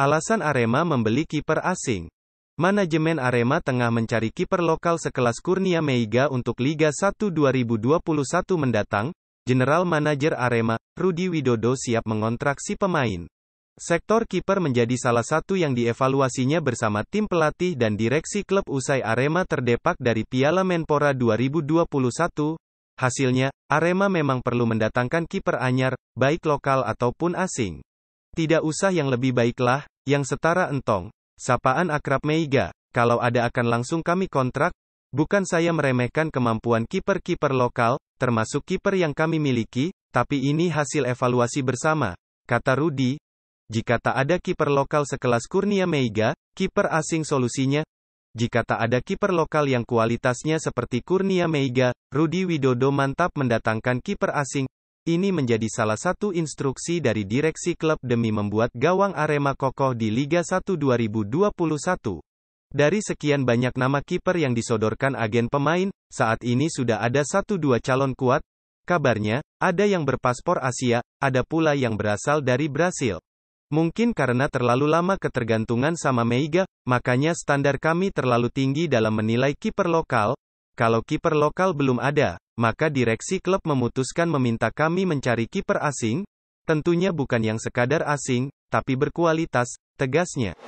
Alasan Arema membeli kiper asing. Manajemen Arema tengah mencari kiper lokal sekelas Kurnia Meiga untuk Liga 1 2021 mendatang. General Manager Arema, Rudi Widodo siap mengontrak si pemain. Sektor kiper menjadi salah satu yang dievaluasinya bersama tim pelatih dan direksi klub usai Arema terdepak dari Piala Menpora 2021. Hasilnya, Arema memang perlu mendatangkan kiper anyar, baik lokal ataupun asing. Tidak usah yang lebih baiklah, yang setara entong. Sapaan akrab Meiga, kalau ada akan langsung kami kontrak, bukan saya meremehkan kemampuan kiper-kiper lokal, termasuk kiper yang kami miliki, tapi ini hasil evaluasi bersama, kata Rudi. Jika tak ada kiper lokal sekelas Kurnia Meiga, kiper asing solusinya. Jika tak ada kiper lokal yang kualitasnya seperti Kurnia Meiga, Rudi Widodo mantap mendatangkan kiper asing. Ini menjadi salah satu instruksi dari direksi klub demi membuat gawang Arema kokoh di Liga 1 2021. Dari sekian banyak nama kiper yang disodorkan agen pemain, saat ini sudah ada satu dua calon kuat. Kabarnya, ada yang berpaspor Asia, ada pula yang berasal dari Brasil. Mungkin karena terlalu lama ketergantungan sama Meiga, makanya standar kami terlalu tinggi dalam menilai kiper lokal. Kalau kiper lokal belum ada, maka direksi klub memutuskan meminta kami mencari kiper asing, tentunya bukan yang sekadar asing, tapi berkualitas, tegasnya.